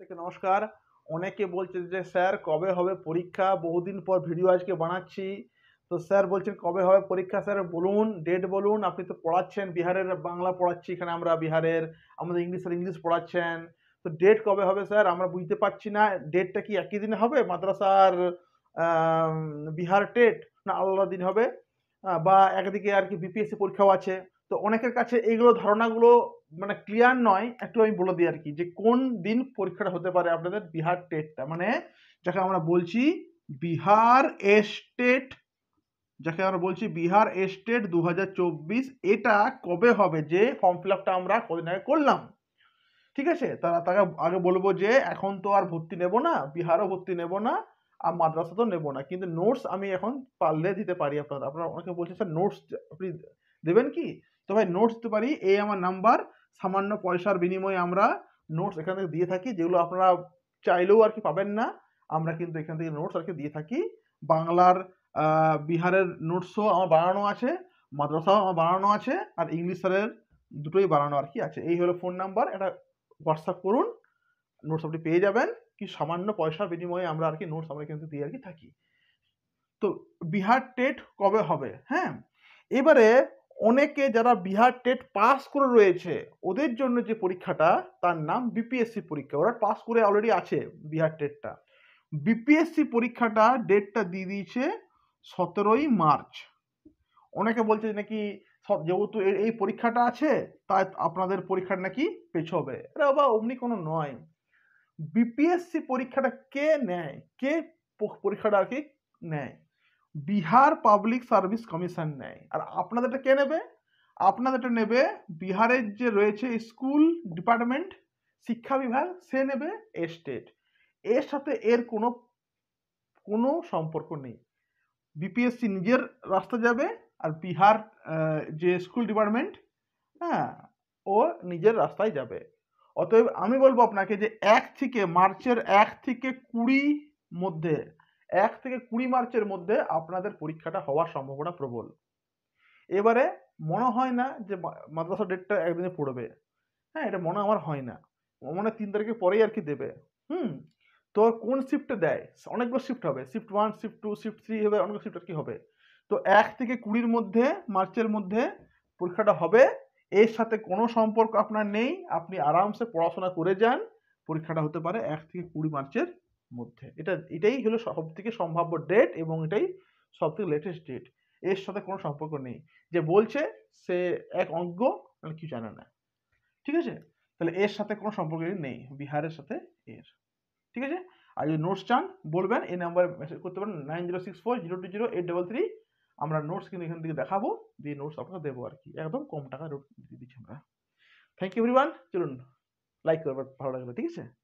থেকে নমস্কার অনেকে বলছে যে স্যার কবে হবে পরীক্ষা বহুদিন পর ভিডিও আজকে বানাচ্ছি তো স্যার বলছেন কবে হবে পরীক্ষা স্যার বলুন ডেট বলুন আপনি তো পড়াচ্ছেন বিহারের বাংলা পড়াচ্ছি এখানে আমরা বিহারের আমাদের ইংলিশ আর ইংলিশ পড়াচ্ছেন তো ডেট কবে হবে স্যার আমরা বুঝতে পারছি না ডেটটা কি একই দিনে হবে মাদ্রাসার বিহার টেট না আলাদা দিন হবে বা একদিকে আর কি বিপিএসসি পরীক্ষাও আছে তো অনেকের কাছে এইগুলো ধারণাগুলো মানে ক্লিয়ার নয় একটু আমি বলে দিই আর কি যে কোন দিন পরীক্ষাটা হতে পারে আপনাদের বিহার টেটটা মানে যাকে আমরা বলছি বিহার এস্টেট যাকে আমরা বলছি বিহার এস্টেট দু এটা কবে হবে যে ফর্ম ফিল আপটা আমরা কদিন আগে করলাম ঠিক আছে তারা তাকে আগে বলবো যে এখন তো আর ভর্তি নেব না বিহারও ভর্তি নেব না আর মাদ্রাসা তো নেব না কিন্তু নোটস আমি এখন পারলে দিতে পারি আপনারা আপনারা অনেকে বলছেন স্যার নোটস আপনি দেবেন কি তো ভাই নোটস দিতে পারি এই আমার নাম্বার সামান্য পয়সার বিনিময়ে আমরা নোটস এখান থেকে দিয়ে থাকি যেগুলো আপনারা চাইলেও আর কি পাবেন না আমরা কিন্তু এখান থেকে নোটস আর কি দিয়ে থাকি বাংলার বিহারের নোটসও আমার বানানো আছে মাদ্রাসাও আমার বানানো আছে আর ইংলিশ স্যারের দুটোই বানানো আর কি আছে এই হলো ফোন নাম্বার এটা হোয়াটসঅ্যাপ করুন নোটস আপনি পেয়ে যাবেন কি সামান্য পয়সার বিনিময়ে আমরা আর কি নোটস আমরা কিন্তু দিয়ে আর কি থাকি তো বিহার টেট কবে হবে হ্যাঁ এবারে অনেকে যারা বিহার টেট পাস করে রয়েছে ওদের জন্য যে পরীক্ষাটা তার নাম বিপিএসসি পরীক্ষা ওরা পাস করে অলরেডি আছে বিহার টেটটা বিপিএসসি পরীক্ষাটা ডেটটা দিয়ে দিয়েছে সতেরোই মার্চ অনেকে বলছে নাকি যেহেতু এই পরীক্ষাটা আছে তাই আপনাদের পরীক্ষাটা নাকি পেছবে হবে বা অমনি কোনো নয় বিপিএসসি পরীক্ষাটা কে নেয় কে পরীক্ষাটা আর কি নেয় বিহার পাবলিক সার্ভিস কমিশন নেয় আর আপনাদের কে নেবে আপনাদের নেবে বিহারের যে রয়েছে স্কুল ডিপার্টমেন্ট শিক্ষা বিভাগ সে নেবে স্টেট এর সাথে এর কোনো কোনো সম্পর্ক নেই বিপিএসসি নিজের রাস্তা যাবে আর বিহার যে স্কুল ডিপার্টমেন্ট হ্যাঁ ও নিজের রাস্তায় যাবে অতএব আমি বলবো আপনাকে যে এক থেকে মার্চের এক থেকে কুড়ি মধ্যে এক থেকে কুড়ি মার্চের মধ্যে আপনাদের পরীক্ষাটা হওয়ার সম্ভাবনা প্রবল এবারে মনে হয় না যে মাদ্রাসা ডেটটা একদিনে পড়বে হ্যাঁ এটা মনে আমার হয় না মনে তিন তারিখের পরেই আর কি দেবে হুম তো কোন শিফটে দেয় অনেকগুলো শিফট হবে shift one shift two shift three হবে অনেকগুলো শিফট আর কি হবে তো এক থেকে কুড়ির মধ্যে মার্চের মধ্যে পরীক্ষাটা হবে এর সাথে কোনো সম্পর্ক আপনার নেই আপনি আরামসে পড়াশোনা করে যান পরীক্ষাটা হতে পারে এক থেকে কুড়ি মার্চের মধ্যে এটা এটাই হলো সব থেকে সম্ভাব্য ডেট এবং এটাই সব থেকে লেটেস্ট ডেট এর সাথে কোনো সম্পর্ক নেই যে বলছে সে এক অজ্ঞ মানে কিছু জানে না ঠিক আছে তাহলে এর সাথে কোনো সম্পর্ক নেই বিহারের সাথে এর ঠিক আছে আর যদি নোটস চান বলবেন এই নাম্বারে মেসেজ করতে পারেন nine zero six four zero two zero eight double three আমরা নোটস কিন্তু এখান থেকে দেখাবো দিয়ে নোটস আপনাকে দেবো আর কি একদম কম টাকা দিয়ে দিচ্ছি আমরা থ্যাংক ইউ এভরিওয়ান চলুন লাইক করবেন ভালো লাগবে ঠিক আছে